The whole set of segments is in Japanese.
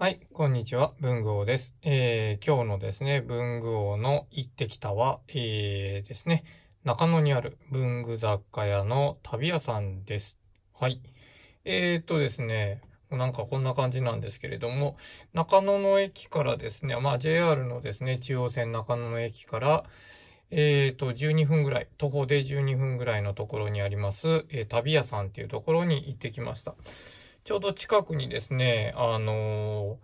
はい、こんにちは、文具王です。えー、今日のですね、文具王の行ってきたは、えー、ですね、中野にある文具雑貨屋の旅屋さんです。はい。えー、っとですね、なんかこんな感じなんですけれども、中野の駅からですね、まあ JR のですね、中央線中野の駅から、えっ、と、12分ぐらい、徒歩で12分ぐらいのところにあります、えー、旅屋さんっていうところに行ってきました。ちょうど近くにですね、あの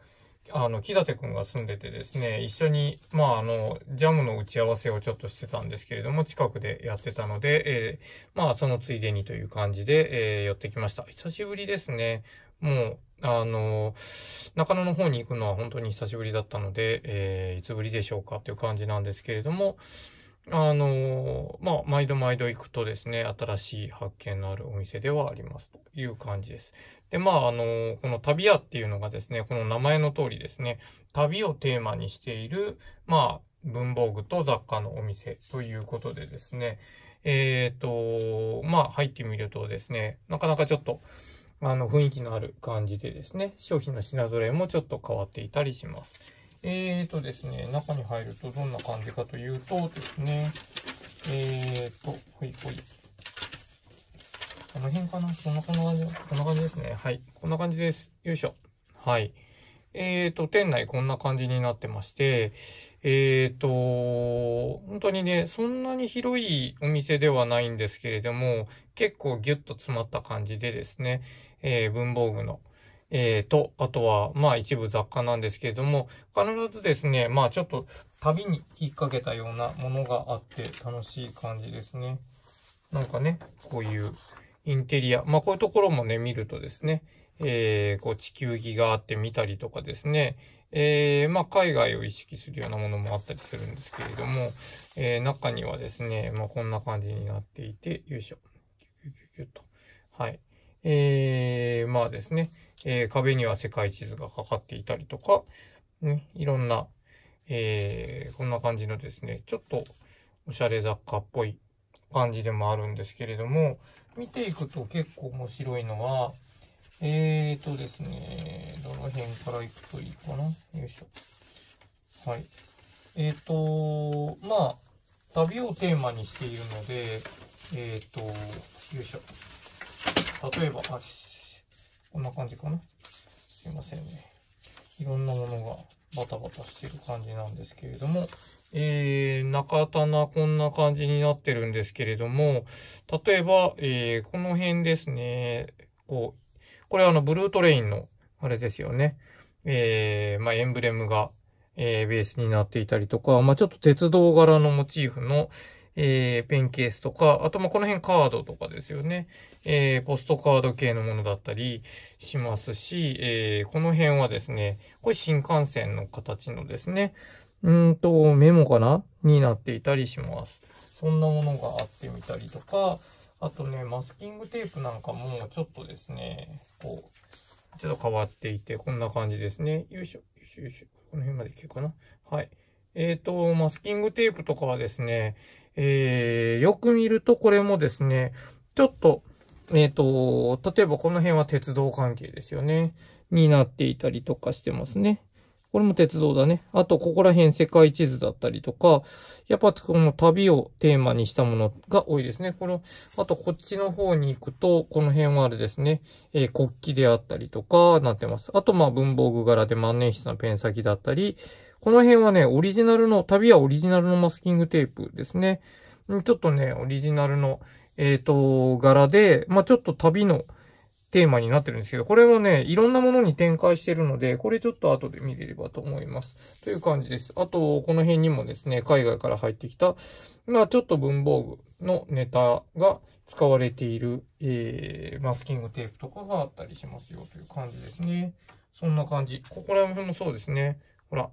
ー、あの、木立くんが住んでてですね、一緒に、まあ、あの、ジャムの打ち合わせをちょっとしてたんですけれども、近くでやってたので、えー、まあ、そのついでにという感じで、えー、寄ってきました。久しぶりですね。もう、あの、中野の方に行くのは本当に久しぶりだったので、えー、いつぶりでしょうかという感じなんですけれども、あの、まあ、毎度毎度行くとですね、新しい発見のあるお店ではありますという感じです。で、まあ、あの、この旅屋っていうのがですね、この名前の通りですね、旅をテーマにしている、まあ、文房具と雑貨のお店ということでですね、えっ、ー、と、まあ、入ってみるとですね、なかなかちょっと、あの、雰囲気のある感じでですね、商品の品揃えもちょっと変わっていたりします。えーとですね、中に入るとどんな感じかというとですね、えーと、ほいほい。この辺かなこんな感じ、こんな感じですね。はい。こんな感じです。よいしょ。はい。えっ、ー、と、店内こんな感じになってまして、えっ、ー、と、本当にね、そんなに広いお店ではないんですけれども、結構ギュッと詰まった感じでですね、えー、文房具の、えー、と、あとは、まあ一部雑貨なんですけれども、必ずですね、まあちょっと旅に引っ掛けたようなものがあって楽しい感じですね。なんかね、こういうインテリア。まあ、こういうところもね、見るとですね、えー、こう地球儀があって見たりとかですね、えー、まあ、海外を意識するようなものもあったりするんですけれども、えー、中にはですね、まあ、こんな感じになっていて、よいしょ。キュキュキュキュと。はい。えー、まあですね、えー、壁には世界地図がかかっていたりとか、ね、いろんな、えー、こんな感じのですね、ちょっとおしゃれ雑貨っぽい感じでもあるんですけれども、見ていくと結構面白いのは、えーとですね、どの辺から行くといいかな。よいしょ。はい。えっ、ー、と、まあ、旅をテーマにしているので、えっ、ー、と、よいしょ。例えば、あこんな感じかな。すいませんね。いろんなものがバタバタしてる感じなんですけれども、えー、中棚こんな感じになってるんですけれども、例えば、えー、この辺ですね、こう、これはあの、ブルートレインの、あれですよね、えー、まあ、エンブレムが、えー、ベースになっていたりとか、まあ、ちょっと鉄道柄のモチーフの、えー、ペンケースとか、あと、ま、この辺カードとかですよね。えー、ポストカード系のものだったりしますし、えー、この辺はですね、これ新幹線の形のですね、うんと、メモかなになっていたりします。そんなものがあってみたりとか、あとね、マスキングテープなんかもちょっとですね、こう、ちょっと変わっていて、こんな感じですね。よいしょ、よいしょ、よいしょ。この辺まで行けるかな。はい。えっ、ー、と、マスキングテープとかはですね、えー、よく見るとこれもですね、ちょっと、えっ、ー、と、例えばこの辺は鉄道関係ですよね。になっていたりとかしてますね。これも鉄道だね。あと、ここら辺世界地図だったりとか、やっぱこの旅をテーマにしたものが多いですね。この、あとこっちの方に行くと、この辺はあれですね、えー、国旗であったりとか、なってます。あと、まあ、文房具柄で万年筆のペン先だったり、この辺はね、オリジナルの、旅はオリジナルのマスキングテープですね。ちょっとね、オリジナルの、えっ、ー、と、柄で、まあ、ちょっと旅の、テーマになってるんですけど、これもね、いろんなものに展開してるので、これちょっと後で見れればと思います。という感じです。あと、この辺にもですね、海外から入ってきた、まあちょっと文房具のネタが使われている、えー、マスキングテープとかがあったりしますよという感じですね。そんな感じ。ここら辺もそうですね。ほら。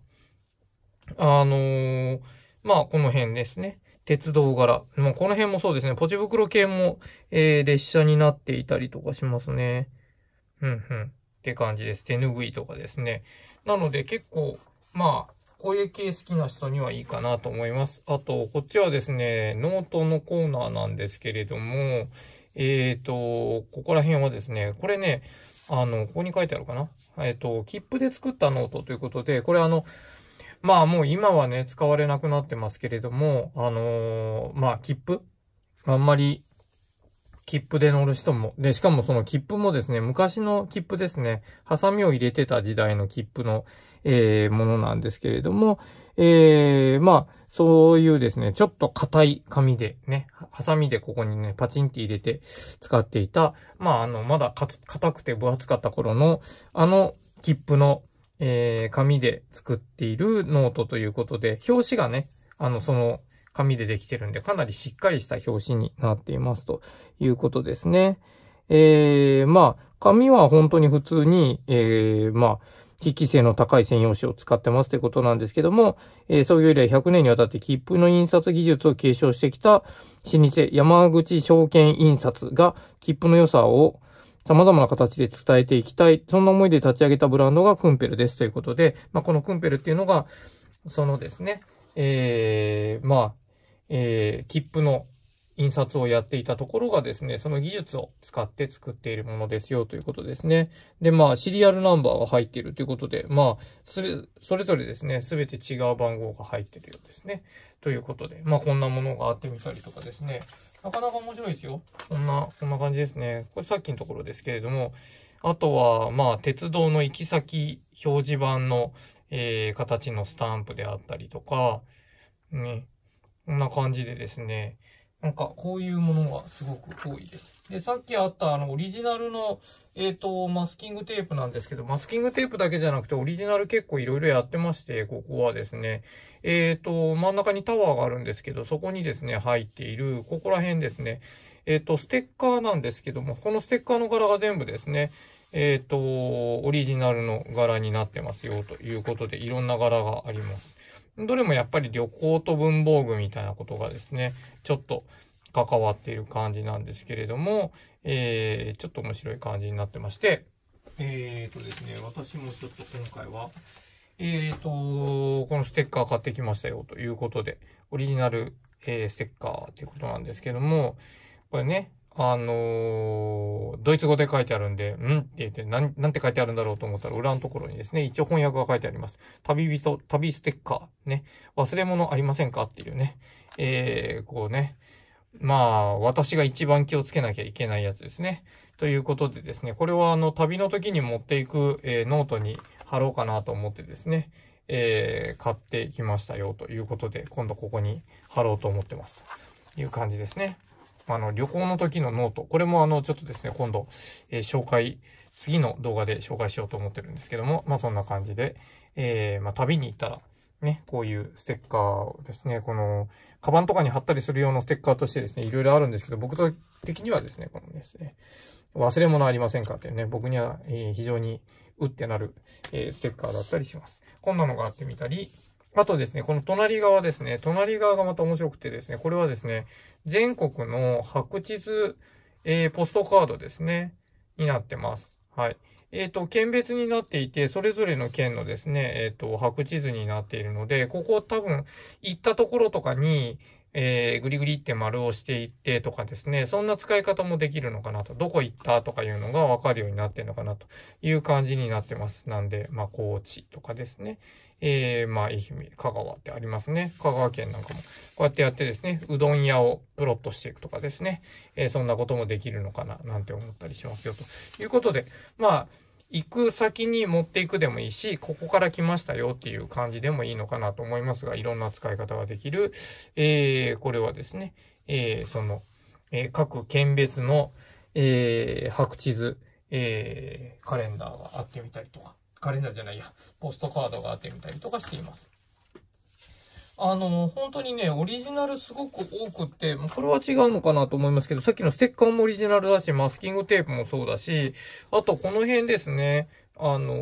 あのー、まあこの辺ですね。鉄道柄。まあ、この辺もそうですね。ポチ袋系も、えー、列車になっていたりとかしますね。うんうん。って感じです。手拭いとかですね。なので結構、まあ、こういう系好きな人にはいいかなと思います。あと、こっちはですね、ノートのコーナーなんですけれども、えっ、ー、と、ここら辺はですね、これね、あの、ここに書いてあるかな。えっ、ー、と、切符で作ったノートということで、これあの、まあもう今はね、使われなくなってますけれども、あのー、まあ切符あんまり、切符で乗る人も、で、しかもその切符もですね、昔の切符ですね、ハサミを入れてた時代の切符の、えー、ものなんですけれども、えー、まあ、そういうですね、ちょっと硬い紙でね、ハサミでここにね、パチンって入れて使っていた、まあ、あの、まだ硬くて分厚かった頃の、あの切符のえー、紙で作っているノートということで、表紙がね、あの、その紙でできてるんで、かなりしっかりした表紙になっていますということですね。えー、まあ、紙は本当に普通に、えー、まあ、筆記性の高い専用紙を使ってますってことなんですけども、えー、創業以来100年にわたって切符の印刷技術を継承してきた老舗山口証券印刷が切符の良さを様々な形で伝えていきたい。そんな思いで立ち上げたブランドがクンペルですということで、まあ、このクンペルっていうのが、そのですね、えー、まあ、えー、切符の印刷をやっていたところがですね、その技術を使って作っているものですよということですね。で、まあ、シリアルナンバーが入っているということで、まあ、それ、それぞれですね、すべて違う番号が入っているようですね。ということで、まあ、こんなものがあってみたりとかですね。なかなか面白いですよ。こんな、こんな感じですね。これさっきのところですけれども、あとは、まあ、鉄道の行き先表示板の、えー、形のスタンプであったりとか、ね、こんな感じでですね、なんかこういうものがすごく多いです。で、さっきあったあのオリジナルの、えっ、ー、と、マスキングテープなんですけど、マスキングテープだけじゃなくてオリジナル結構いろいろやってまして、ここはですね、えっ、ー、と、真ん中にタワーがあるんですけど、そこにですね、入っている、ここら辺ですね、えっ、ー、と、ステッカーなんですけども、このステッカーの柄が全部ですね、えっ、ー、と、オリジナルの柄になってますよ、ということで、いろんな柄があります。どれもやっぱり旅行と文房具みたいなことがですね、ちょっと関わっている感じなんですけれども、えー、ちょっと面白い感じになってまして、えーとですね、私もちょっと今回は、えっ、ー、と、このステッカー買ってきましたよということで、オリジナル、えー、ステッカーっていうことなんですけども、これね、あのー、ドイツ語で書いてあるんで、んって言って、なん、なんて書いてあるんだろうと思ったら、裏のところにですね、一応翻訳が書いてあります。旅人、旅ステッカー、ね、忘れ物ありませんかっていうね、えー、こうね、まあ、私が一番気をつけなきゃいけないやつですね。ということでですね、これはあの、旅の時に持っていく、えー、ノートに、貼ろうかなと思ってですね、えー、買ってきましたよということで、今度ここに貼ろうと思ってますという感じですね。あの、旅行の時のノート。これもあの、ちょっとですね、今度、えー、紹介、次の動画で紹介しようと思ってるんですけども、まあそんな感じで、えー、まあ旅に行ったら、ね、こういうステッカーをですね、この、カバンとかに貼ったりする用のステッカーとしてですね、いろいろあるんですけど、僕的にはですね、このですね、忘れ物ありませんかっていうね、僕には、えー、非常にうってなる、えー、ステッカーだったりします。こんなのがあってみたり、あとですね、この隣側ですね、隣側がまた面白くてですね、これはですね、全国の白地図、えー、ポストカードですね、になってます。はい。えっ、ー、と、県別になっていて、それぞれの県のですね、えっ、ー、と、白地図になっているので、ここ多分、行ったところとかに、えー、グリグリって丸をしていってとかですね、そんな使い方もできるのかなと、どこ行ったとかいうのがわかるようになってるのかなという感じになってます。なんで、まあ、高知とかですね、えー、まあ、愛媛、香川ってありますね。香川県なんかも。こうやってやってですね、うどん屋をプロットしていくとかですね、えー、そんなこともできるのかな、なんて思ったりしますよ、ということで、まあ、行く先に持っていくでもいいし、ここから来ましたよっていう感じでもいいのかなと思いますが、いろんな使い方ができる。えー、これはですね、えー、その、えー、各県別の、えー、白地図、えー、カレンダーがあってみたりとか、カレンダーじゃないや、ポストカードがあってみたりとかしています。あの、本当にね、オリジナルすごく多くって、これは違うのかなと思いますけど、さっきのステッカーもオリジナルだし、マスキングテープもそうだし、あとこの辺ですね。あの、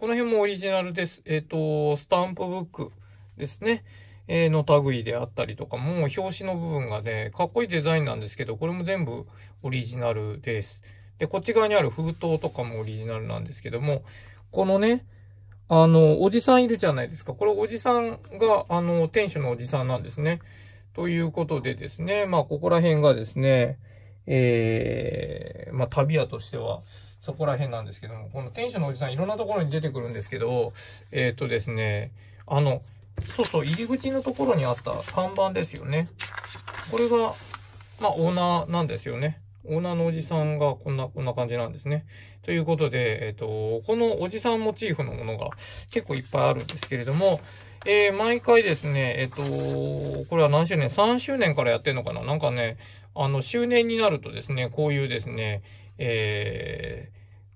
この辺もオリジナルです。えっ、ー、と、スタンプブックですね。えの類であったりとか、もう表紙の部分がね、かっこいいデザインなんですけど、これも全部オリジナルです。で、こっち側にある封筒とかもオリジナルなんですけども、このね、あの、おじさんいるじゃないですか。これおじさんが、あの、店主のおじさんなんですね。ということでですね、まあ、ここら辺がですね、ええー、まあ、旅屋としては、そこら辺なんですけども、この店主のおじさんいろんなところに出てくるんですけど、えっ、ー、とですね、あの、そうそう、入り口のところにあった看板ですよね。これが、まあ、オーナーなんですよね。オーナーのおじさんがこんな、こんな感じなんですね。ということで、えっ、ー、と、このおじさんモチーフのものが結構いっぱいあるんですけれども、えー、毎回ですね、えっ、ー、と、これは何周年 ?3 周年からやってんのかななんかね、あの、周年になるとですね、こういうですね、え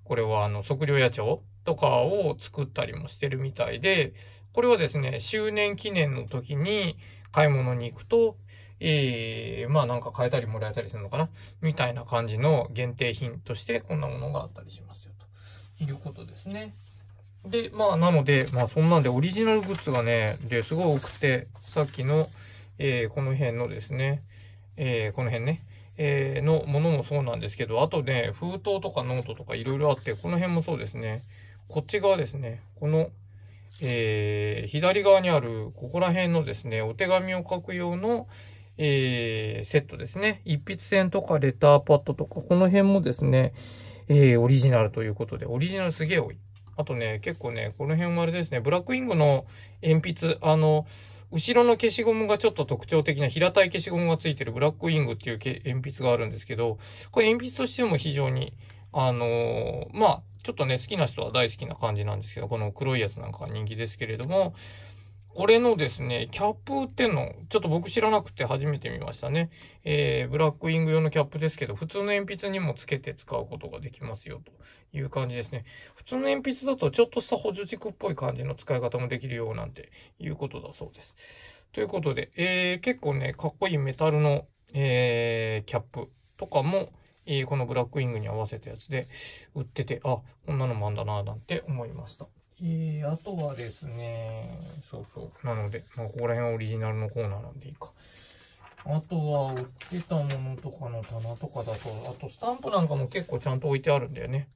ー、これはあの、測量野鳥とかを作ったりもしてるみたいで、これはですね、周年記念の時に買い物に行くと、えー、まあなんか買えたりもらえたりするのかなみたいな感じの限定品としてこんなものがあったりしますよ、ということですね。で、まあなので、まあそんなんでオリジナルグッズがね、で、すごい多くて、さっきの、えー、この辺のですね、えー、この辺ね、えー、のものもそうなんですけど、あとね、封筒とかノートとかいろいろあって、この辺もそうですね。こっち側ですね、この、えー、左側にある、ここら辺のですね、お手紙を書く用の、えー、セットですね。一筆線とかレターパッドとか、この辺もですね、えー、オリジナルということで、オリジナルすげえ多い。あとね、結構ね、この辺もあれですね、ブラックイングの鉛筆、あの、後ろの消しゴムがちょっと特徴的な平たい消しゴムがついてるブラックイングっていう鉛筆があるんですけど、これ鉛筆としても非常に、あのー、まあ、ちょっとね、好きな人は大好きな感じなんですけど、この黒いやつなんか人気ですけれども、これのですね、キャップ売ってんの、ちょっと僕知らなくて初めて見ましたね。えー、ブラックイング用のキャップですけど、普通の鉛筆にもつけて使うことができますよ、という感じですね。普通の鉛筆だとちょっとした補助軸っぽい感じの使い方もできるよ、うなんていうことだそうです。ということで、えー、結構ね、かっこいいメタルの、えー、キャップとかも、えー、このブラックウィングに合わせたやつで売ってて、あ、こんなのもあんだなぁなんて思いました。えー、あとはですね、そうそう。なので、まあ、ここら辺はオリジナルのコーナーなんでいいか。あとは、売ってたものとかの棚とかだと、あとスタンプなんかも結構ちゃんと置いてあるんだよね。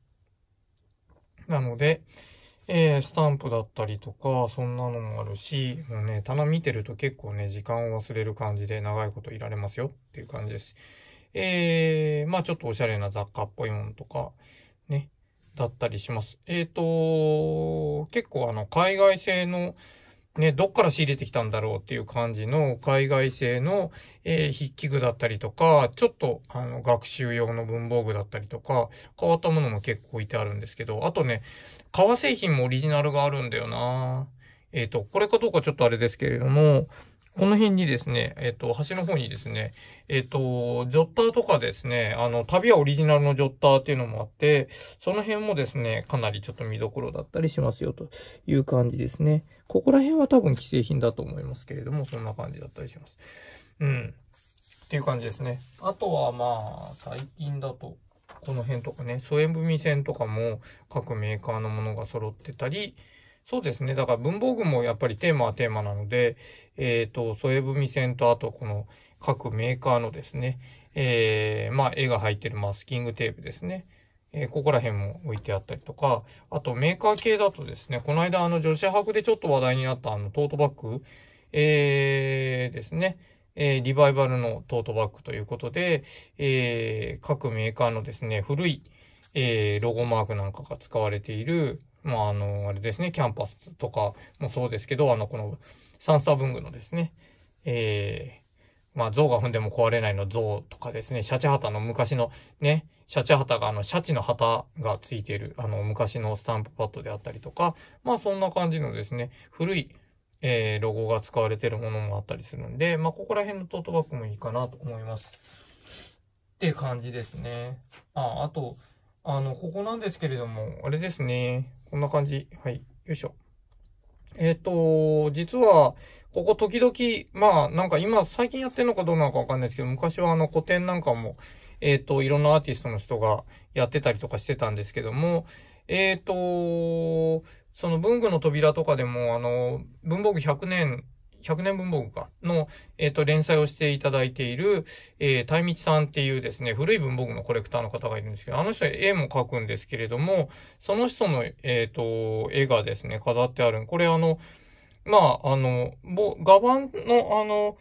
なので、えー、スタンプだったりとか、そんなのもあるし、もうね、棚見てると結構ね、時間を忘れる感じで長いこといられますよっていう感じです。えー、まあちょっとおしゃれな雑貨っぽいものとか、ね、だったりします。えっ、ー、と、結構あの、海外製の、ね、どっから仕入れてきたんだろうっていう感じの海外製の、えー、筆記具だったりとか、ちょっとあの学習用の文房具だったりとか、変わったものも結構置いてあるんですけど、あとね、革製品もオリジナルがあるんだよな。えっ、ー、と、これかどうかちょっとあれですけれども、この辺にですね、えっ、と、端の方にですね、えっ、と、ジョッターとかですね、あの、旅はオリジナルのジョッターっていうのもあって、その辺もですね、かなりちょっと見どころだったりしますよという感じですね。ここら辺は多分既製品だと思いますけれども、そんな感じだったりします。うん。っていう感じですね。あとはまあ、最近だと、この辺とかね、疎遠文線とかも各メーカーのものが揃ってたり、そうですね。だから文房具もやっぱりテーマはテーマなので、えっ、ー、と、添え踏み線と、あとこの各メーカーのですね、えー、まあ、絵が入ってるマスキングテープですね。えー、ここら辺も置いてあったりとか、あとメーカー系だとですね、この間あの女子博でちょっと話題になったあのトートバッグ、えー、ですね、えー、リバイバルのトートバッグということで、えー、各メーカーのですね、古い、えー、ロゴマークなんかが使われている、まあ、あの、あれですね、キャンパスとかもそうですけど、あの、この、サ叉文具のですね、えー、まあ、像が踏んでも壊れないの像とかですね、シャチハタの昔のね、シャチハタがあの、シャチの旗がついている、あの、昔のスタンプパッドであったりとか、まあ、そんな感じのですね、古い、えー、ロゴが使われてるものもあったりするんで、まあ、ここら辺のトートバッグもいいかなと思います。って感じですね。あ、あと、あの、ここなんですけれども、あれですね。こんな感じ。はい。よいしょ。えっ、ー、と、実は、ここ時々、まあ、なんか今、最近やってるのかどうなのかわかんないですけど、昔はあの、古典なんかも、えっ、ー、と、いろんなアーティストの人がやってたりとかしてたんですけども、えっ、ー、と、その文具の扉とかでも、あの、文房具100年100年文房具か、の、えっ、ー、と、連載をしていただいている、えー、たいさんっていうですね、古い文房具のコレクターの方がいるんですけど、あの人は絵も描くんですけれども、その人の、えっ、ー、と、絵がですね、飾ってある。これあの、まあ、あの、画板の、あの、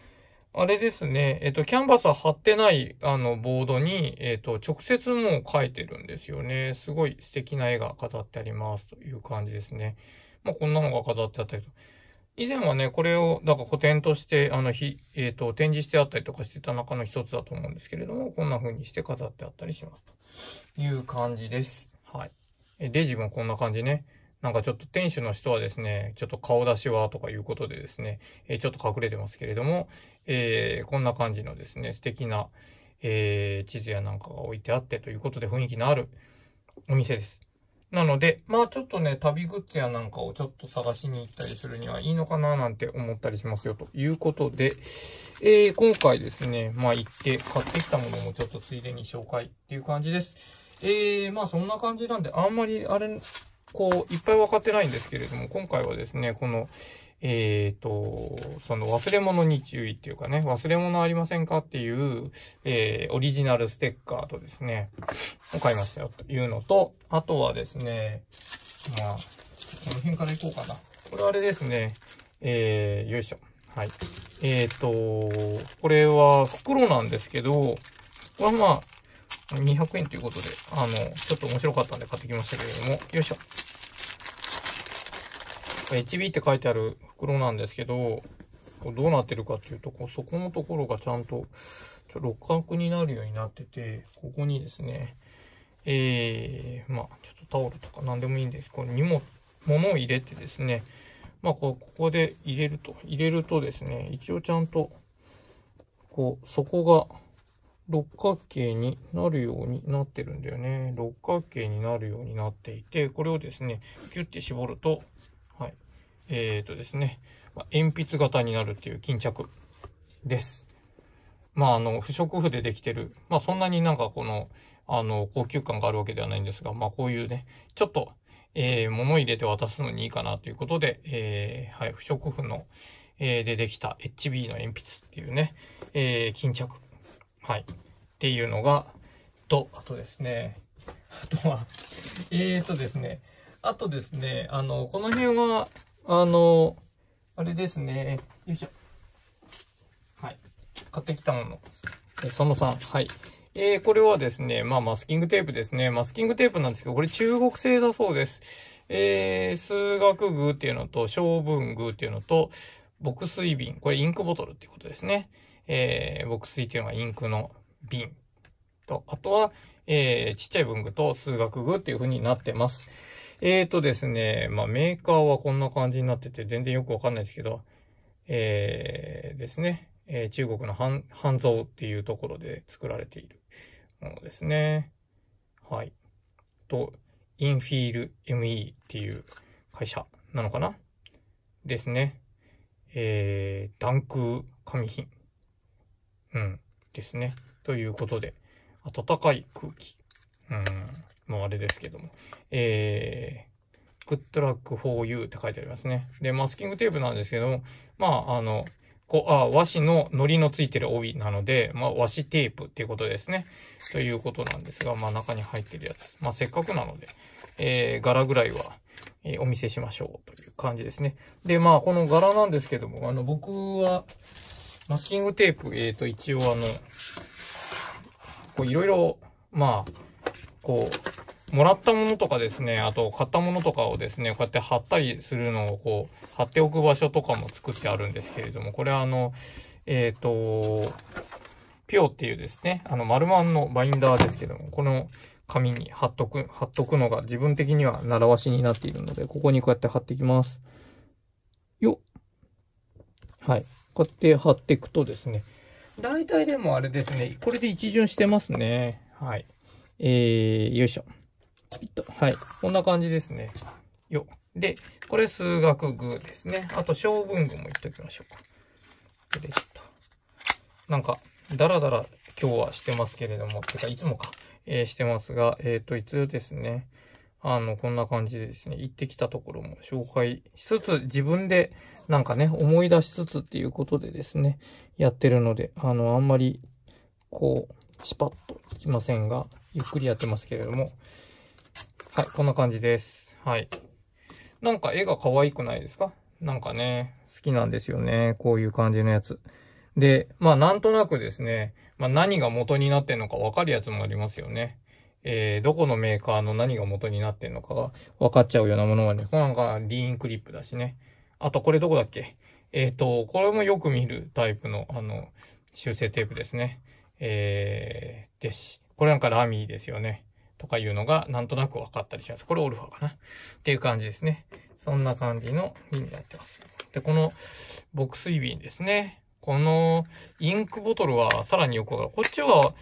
あれですね、えっ、と、キャンバスは貼ってない、あの、ボードに、えっ、と、直接もう描いてるんですよね。すごい素敵な絵が飾ってあります、という感じですね。まあ、こんなのが飾ってあったりと。以前はね、これを、だから古典として、あの、ひ、えっ、ー、と、展示してあったりとかしてた中の一つだと思うんですけれども、こんな風にして飾ってあったりします。という感じです。はい。え、レジもこんな感じね。なんかちょっと店主の人はですね、ちょっと顔出しはとかいうことでですね、えー、ちょっと隠れてますけれども、えー、こんな感じのですね、素敵な、えー、地図やなんかが置いてあってということで雰囲気のあるお店です。なので、まあちょっとね、旅グッズやなんかをちょっと探しに行ったりするにはいいのかななんて思ったりしますよということで、えー、今回ですね、まあ行って買ってきたものもちょっとついでに紹介っていう感じです。えー、まあそんな感じなんで、あんまりあれ、こう、いっぱい分かってないんですけれども、今回はですね、この、えっ、ー、と、その忘れ物に注意っていうかね、忘れ物ありませんかっていう、えー、オリジナルステッカーとですね、を買いましたよというのと、あとはですね、まあ、この辺からいこうかな。これあれですね、えー、よいしょ。はい。えっ、ー、と、これは袋なんですけど、これはまあ、200円ということで、あの、ちょっと面白かったんで買ってきましたけれども、よいしょ。HB って書いてある袋なんですけど、こどうなってるかっていうと、こうそこのところがちゃんとちょ六角になるようになってて、ここにですね、えー、まあ、ちょっとタオルとか何でもいいんですこの荷物、物を入れてですね、まあ、こう、ここで入れると、入れるとですね、一応ちゃんと、こう、底が六角形になるようになってるんだよね。六角形になるようになっていて、これをですね、キュッて絞ると、えっ、ー、とですね、まあ、鉛筆型になるっていう巾着です。まあ、あの、不織布でできてる、まあ、そんなになんかこの、あの、高級感があるわけではないんですが、まあ、こういうね、ちょっと、えー、物入れて渡すのにいいかなということで、えー、はい、不織布の、えー、でできた HB の鉛筆っていうね、えー、巾着。はい。っていうのが、と、あとですね、あとは、えーとですね、あとですね、あの、この辺は、あの、あれですね。よいしょ。はい。買ってきたもの。その3。はい。えー、これはですね、まあ、マスキングテープですね。マスキングテープなんですけど、これ中国製だそうです。えー、数学具っていうのと、小文具っていうのと、牧水瓶。これインクボトルっていうことですね。えー、墨水っていうのがインクの瓶と、あとは、えー、ちっちゃい文具と数学具っていう風になってます。えーとですね、まあメーカーはこんな感じになってて全然よくわかんないですけど、えー、ですね、えー、中国の半半蔵っていうところで作られているものですね。はい。と、インフィール ME っていう会社なのかなですね。えー、ダンク紙品。うん、ですね。ということで、暖かい空気。うん。もうあれですけども、えー、Good t r c k for You って書いてありますね。で、マスキングテープなんですけども、まあ、あの、こあ和紙の糊のついてる帯なので、まあ、和紙テープっていうことですね。ということなんですが、まあ、中に入ってるやつ。まあ、せっかくなので、えー、柄ぐらいは、えー、お見せしましょうという感じですね。で、まあ、この柄なんですけども、あの、僕は、マスキングテープ、えっ、ー、と、一応あの、こう、いろいろ、まあ、こう、もらったものとかですね、あと買ったものとかをですね、こうやって貼ったりするのをこう、貼っておく場所とかも作ってあるんですけれども、これはあの、えっ、ー、と、ピオっていうですね、あの、丸マンのバインダーですけども、この紙に貼っとく、貼っとくのが自分的には習わしになっているので、ここにこうやって貼っていきます。よっ。はい。こうやって貼っていくとですね、大体でもあれですね、これで一巡してますね。はい。えー、よいしょ。ピッと。はい。こんな感じですね。よ。で、これ数学具ですね。あと、小文具もいっときましょうか。なんか、だらだら今日はしてますけれども、てか、いつもか、えー、してますが、えっ、ー、と、いつですね、あの、こんな感じでですね、行ってきたところも紹介しつつ、自分でなんかね、思い出しつつっていうことでですね、やってるので、あの、あんまり、こう、スパッときませんが、ゆっくりやってますけれども。はい、こんな感じです。はい。なんか絵が可愛くないですかなんかね、好きなんですよね。こういう感じのやつ。で、まあなんとなくですね、まあ何が元になってんのかわかるやつもありますよね。えー、どこのメーカーの何が元になってんのかが分かっちゃうようなものがね、なんかリーンクリップだしね。あとこれどこだっけえっ、ー、と、これもよく見るタイプの、あの、修正テープですね。えー、です。これなんかラミーですよね。とかいうのがなんとなく分かったりします。これオルファかな。っていう感じですね。そんな感じの瓶になってます。で、この牧水瓶ですね。このインクボトルはさらによくわかる。こっちは、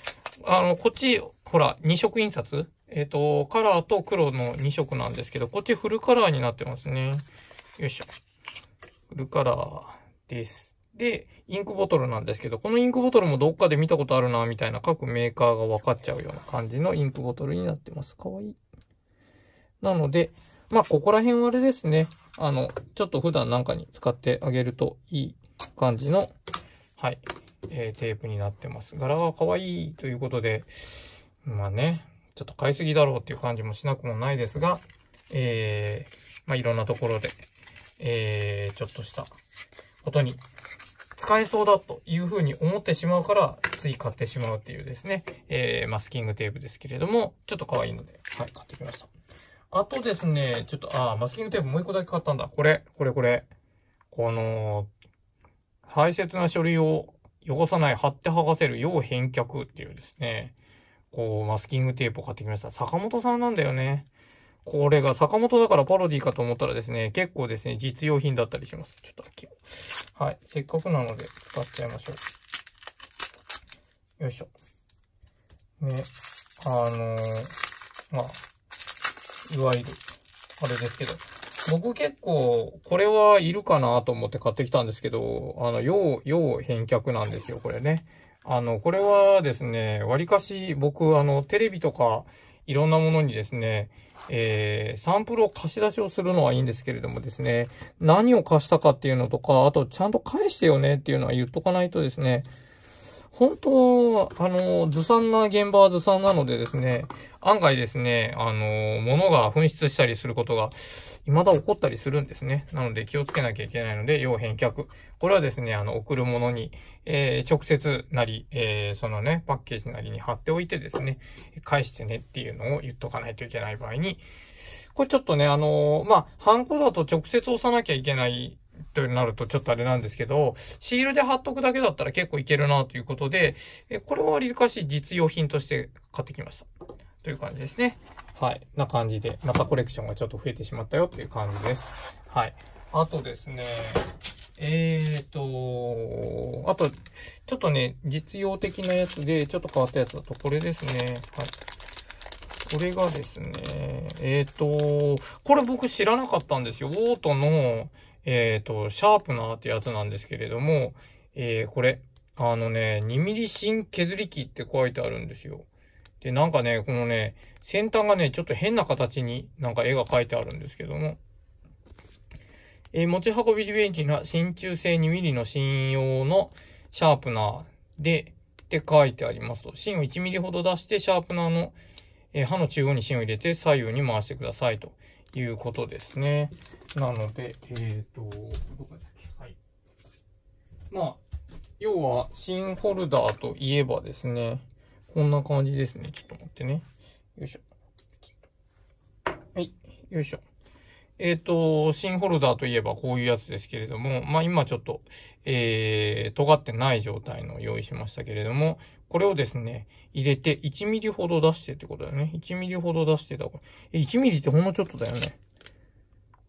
あの、こっち、ほら、2色印刷えっ、ー、と、カラーと黒の2色なんですけど、こっちフルカラーになってますね。よいしょ。フルカラーです。で、インクボトルなんですけど、このインクボトルもどっかで見たことあるな、みたいな各メーカーが分かっちゃうような感じのインクボトルになってます。かわいい。なので、まあ、ここら辺はあれですね。あの、ちょっと普段なんかに使ってあげるといい感じの、はい、えー、テープになってます。柄が可愛いということで、まあね、ちょっと買いすぎだろうっていう感じもしなくもないですが、えー、まあいろんなところで、えー、ちょっとしたことに使えそうだというふうに思ってしまうから、つい買ってしまうっていうですね、えー、マスキングテープですけれども、ちょっと可愛いので、はい、買ってきました。あとですね、ちょっと、あ、マスキングテープもう一個だけ買ったんだ。これ、これこれ。この、排泄な書類を汚さない、貼って剥がせる、要返却っていうですね、こう、マスキングテープを買ってきました。坂本さんなんだよね。これが坂本だからパロディかと思ったらですね、結構ですね、実用品だったりします。ちょっとけはい。せっかくなので使っちゃいましょう。よいしょ。ね。あのー、まあ、いわゆる、あれですけど。僕結構、これはいるかなと思って買ってきたんですけど、あの、要、要返却なんですよ、これね。あの、これはですね、割かし、僕、あの、テレビとか、いろんなものにですね、えー、サンプルを貸し出しをするのはいいんですけれどもですね、何を貸したかっていうのとか、あとちゃんと返してよねっていうのは言っとかないとですね、本当、あの、ずさんな現場はずさんなのでですね、案外ですね、あの、物が紛失したりすることが未だ起こったりするんですね。なので気をつけなきゃいけないので、要返却。これはですね、あの、送るものに、えー、直接なり、えー、そのね、パッケージなりに貼っておいてですね、返してねっていうのを言っとかないといけない場合に、これちょっとね、あのー、まあ、ハンコだと直接押さなきゃいけないとなるとちょっとあれなんですけど、シールで貼っとくだけだったら結構いけるなということで、これはわりかし実用品として買ってきました。という感じですね。はい。な感じで、またコレクションがちょっと増えてしまったよっていう感じです。はい。あとですね、えーと、あと、ちょっとね、実用的なやつで、ちょっと変わったやつだと、これですね。はい。これがですね、えーと、これ僕知らなかったんですよ。オートの、えーと、シャープナーってやつなんですけれども、えー、これ、あのね、2ミリ芯削り器って書いてあるんですよ。で、なんかね、このね、先端がね、ちょっと変な形になんか絵が描いてあるんですけども、えー、持ち運び便利な真鍮製 2mm の芯用のシャープナーで、って書いてありますと。芯を 1mm ほど出して、シャープナーの、えー、刃の中央に芯を入れて左右に回してくださいということですね。なので、えっ、ー、と、どこだっけはい。まあ、要は、芯ホルダーといえばですね、こんな感じですね。ちょっと待ってね。よいしょ。はい。よいしょ。えっ、ー、と、新ホルダーといえばこういうやつですけれども、まあ今ちょっと、えー、尖ってない状態の用意しましたけれども、これをですね、入れて1ミリほど出してってことだよね。1ミリほど出してた。え、1ミリってほんのちょっとだよね。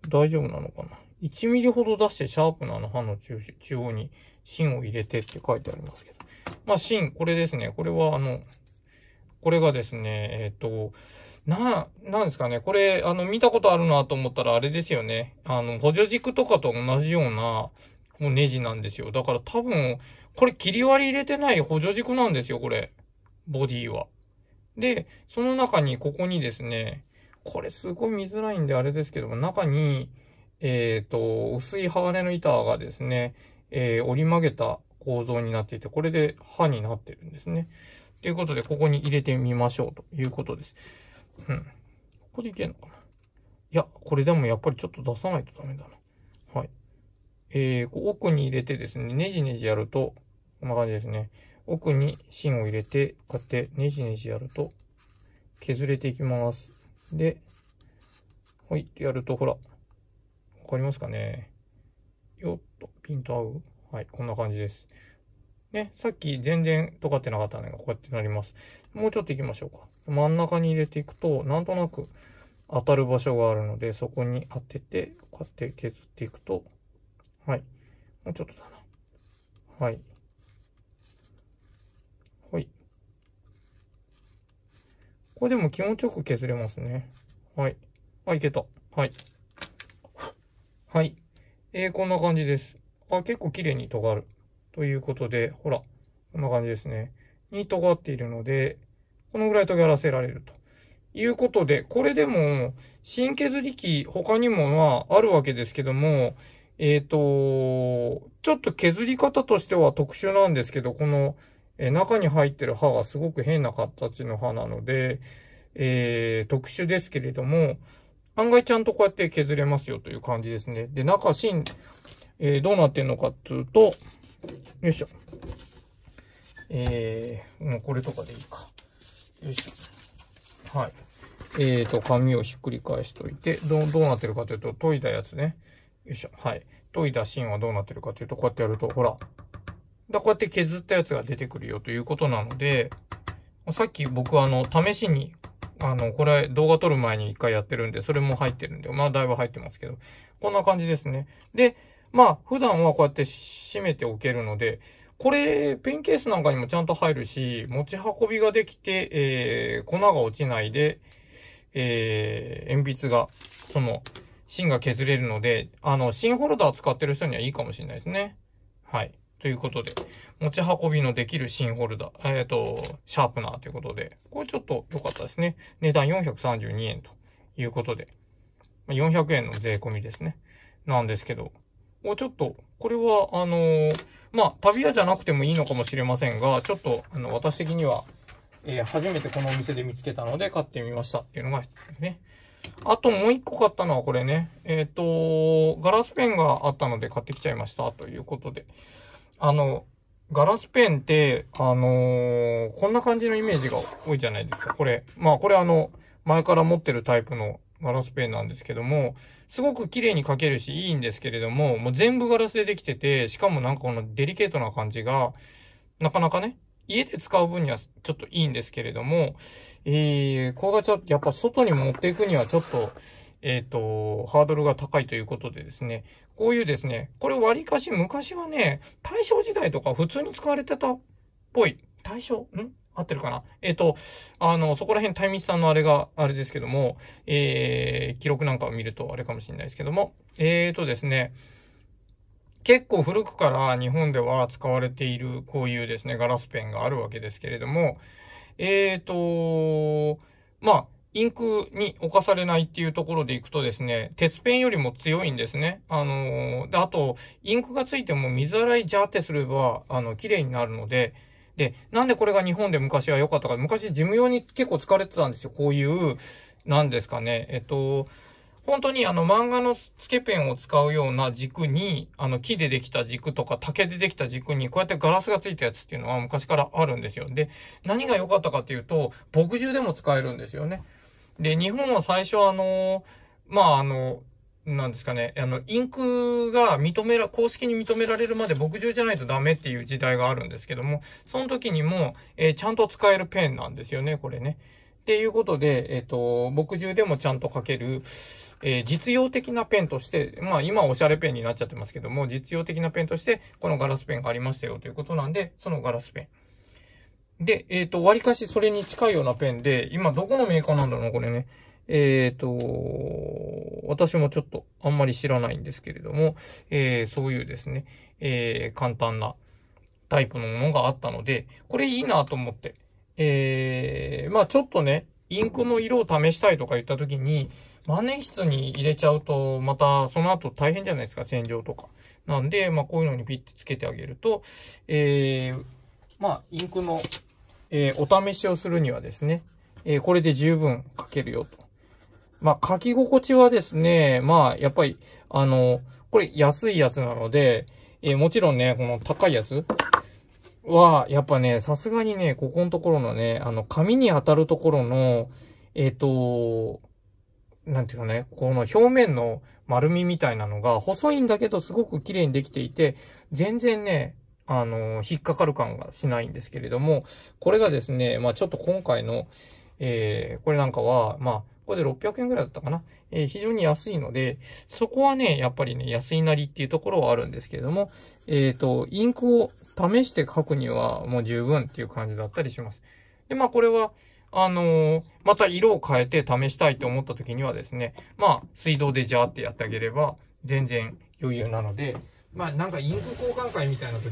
大丈夫なのかな。1ミリほど出してシャープナーの刃の中央に芯を入れてって書いてありますけど。まあ、芯、これですね。これは、あの、これがですね、えっ、ー、と、な、なんですかね。これ、あの、見たことあるなと思ったら、あれですよね。あの、補助軸とかと同じような、もうネジなんですよ。だから多分、これ切り割り入れてない補助軸なんですよ、これ。ボディは。で、その中に、ここにですね、これすごい見づらいんであれですけども、中に、えっ、ー、と、薄い鋼の板がですね、えー、折り曲げた構造になっていて、これで刃になってるんですね。ということで、ここに入れてみましょうということです。うん。ここでいけるのかないや、これでもやっぱりちょっと出さないとダメだな。はい。えー、こう奥に入れてですね、ねじねじやると、こんな感じですね。奥に芯を入れて、こうやってねじねじやると、削れていきます。で、ほいってやると、ほら、わかりますかねよっと、ピント合うはい、こんな感じです。ね、さっき全然尖ってなかったのがこうやってなります。もうちょっと行きましょうか。真ん中に入れていくと、なんとなく当たる場所があるので、そこに当てて、こうやって削っていくと、はい。もうちょっとだな。はい。はい。これでも気持ちよく削れますね。はい。あ、いけた。はい。はい。えー、こんな感じです。あ、結構綺麗に尖る。ということで、ほら、こんな感じですね。に尖っているので、このぐらい尖らせられると。いうことで、これでも、新削り器、他にもまあ、あるわけですけども、えっ、ー、と、ちょっと削り方としては特殊なんですけど、この、え中に入ってる刃がすごく変な形の刃なので、えー、特殊ですけれども、案外ちゃんとこうやって削れますよという感じですね。で、中芯、えー、どうなってんのかっていうと、よいしょ。えー、もうこれとかでいいか。よいしょ。はい。えーと、紙をひっくり返しといて、ど、どうなってるかというと、研いだやつね。よいしょ。はい。研いだ芯はどうなってるかというと、こうやってやると、ほら。だこうやって削ったやつが出てくるよということなので、さっき僕あの、試しに、あの、これ動画撮る前に一回やってるんで、それも入ってるんで、まあだいぶ入ってますけど、こんな感じですね。で、まあ、普段はこうやって閉めておけるので、これ、ペンケースなんかにもちゃんと入るし、持ち運びができて、えー、粉が落ちないで、えー、鉛筆が、その、芯が削れるので、あの、芯ホルダー使ってる人にはいいかもしれないですね。はい。ということで、持ち運びのできる芯ホルダー、えっ、ー、と、シャープナーということで、これちょっと良かったですね。値段432円ということで、400円の税込みですね。なんですけど、をちょっと、これは、あのー、まあ、旅屋じゃなくてもいいのかもしれませんが、ちょっと、あの、私的には、えー、初めてこのお店で見つけたので買ってみましたっていうのが、ね。あともう一個買ったのはこれね、えっ、ー、と、ガラスペンがあったので買ってきちゃいましたということで。あの、ガラスペンって、あのこんな感じのイメージが多いじゃないですか。これ、まあこれあの、前から持ってるタイプのガラスペンなんですけども、すごく綺麗に描けるし、いいんですけれども、もう全部ガラスでできてて、しかもなんかこのデリケートな感じが、なかなかね、家で使う分にはちょっといいんですけれども、えー、これがちょっと、やっぱ外に持っていくにはちょっと、えっ、ー、と、ハードルが高いということでですね、こういうですね、これ割かし昔はね、大正時代とか普通に使われてたっぽい。大正ん合ってるかなえっ、ー、と、あの、そこら辺、タイミチさんのあれが、あれですけども、えー、記録なんかを見るとあれかもしれないですけども、えーとですね、結構古くから日本では使われている、こういうですね、ガラスペンがあるわけですけれども、えーと、まあ、インクに侵されないっていうところでいくとですね、鉄ペンよりも強いんですね。あのー、で、あと、インクがついても水洗いジャーってすれば、あの、綺麗になるので、で、なんでこれが日本で昔は良かったか、昔事務用に結構使われてたんですよ。こういう、なんですかね、えっと、本当にあの漫画のスケペンを使うような軸に、あの木でできた軸とか竹でできた軸にこうやってガラスがついたやつっていうのは昔からあるんですよ。で、何が良かったかっていうと、牧汁でも使えるんですよね。で、日本は最初あの、まああの、なんですかね、あの、インクが認めら、公式に認められるまで牧場じゃないとダメっていう時代があるんですけども、その時にも、えー、ちゃんと使えるペンなんですよね、これね。っていうことで、えっ、ー、と、牧場でもちゃんと書ける、えー、実用的なペンとして、まあ今おしゃれペンになっちゃってますけども、実用的なペンとして、このガラスペンがありましたよということなんで、そのガラスペン。で、えっ、ー、と、割かしそれに近いようなペンで、今どこのメーカーなんだろうこれね。ええー、と、私もちょっとあんまり知らないんですけれども、えー、そういうですね、えー、簡単なタイプのものがあったので、これいいなと思って、えー、まあちょっとね、インクの色を試したいとか言った時に、万年筆に入れちゃうと、またその後大変じゃないですか、洗浄とか。なんで、まあこういうのにピッてつけてあげると、えー、まあインクの、えー、お試しをするにはですね、えー、これで十分書けるよと。まあ、書き心地はですね、まあ、やっぱり、あの、これ安いやつなので、えー、もちろんね、この高いやつは、やっぱね、さすがにね、ここのところのね、あの、紙に当たるところの、えっ、ー、と、なんていうかね、この表面の丸みみたいなのが細いんだけどすごく綺麗にできていて、全然ね、あの、引っかかる感がしないんですけれども、これがですね、まあちょっと今回の、えー、これなんかは、まあ、こで600円ぐらいだったかな。えー、非常に安いので、そこはね、やっぱりね、安いなりっていうところはあるんですけれども、えっ、ー、と、インクを試して書くにはもう十分っていう感じだったりします。で、まあこれは、あのー、また色を変えて試したいと思った時にはですね、まあ水道でジャーってやってあげれば全然余裕なので、まあなんかインク交換会みたいな時、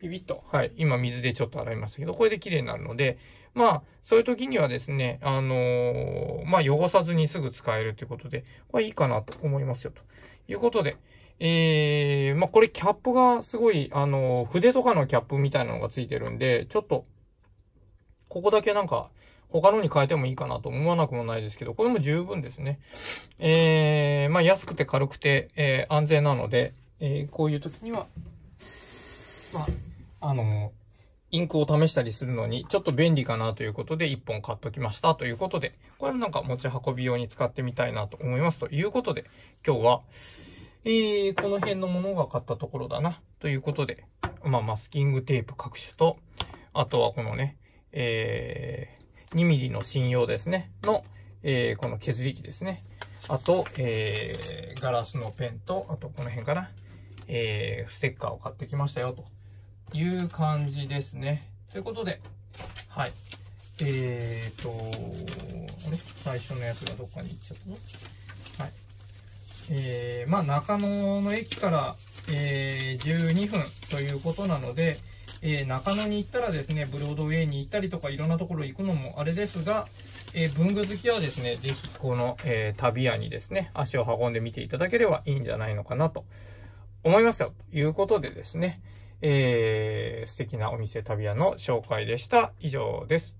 ピピッと、はい、今水でちょっと洗いましたけど、これで綺麗になるので、まあ、そういう時にはですね、あのー、まあ、汚さずにすぐ使えるということで、まあ、いいかなと思いますよ、ということで。えー、まあ、これキャップがすごい、あのー、筆とかのキャップみたいなのがついてるんで、ちょっと、ここだけなんか、他のに変えてもいいかなと思わなくもないですけど、これも十分ですね。えー、まあ、安くて軽くて、えー、安全なので、えー、こういう時には、まあ、あのーインクを試したりするのに、ちょっと便利かなということで、1本買っときましたということで、これもなんか持ち運び用に使ってみたいなと思いますということで、今日は、えー、この辺のものが買ったところだな、ということで、まあ、マスキングテープ各種と、あとはこのね、えー、2ミリの信用ですね、の、えー、この削り器ですね。あと、えー、ガラスのペンと、あとこの辺かな、えー、ステッカーを買ってきましたよ、と。いう感じですね。ということで、はい。えーと、あれ最初のやつがどっかに行っちゃったのはい。えー、まあ、中野の駅から、えー、12分ということなので、えー、中野に行ったらですね、ブロードウェイに行ったりとかいろんなところ行くのもあれですが、えー、文具好きはですね、ぜひこの、えー、旅屋にですね、足を運んでみていただければいいんじゃないのかなと思いますよ。ということでですね、えー、素敵なお店旅屋の紹介でした。以上です。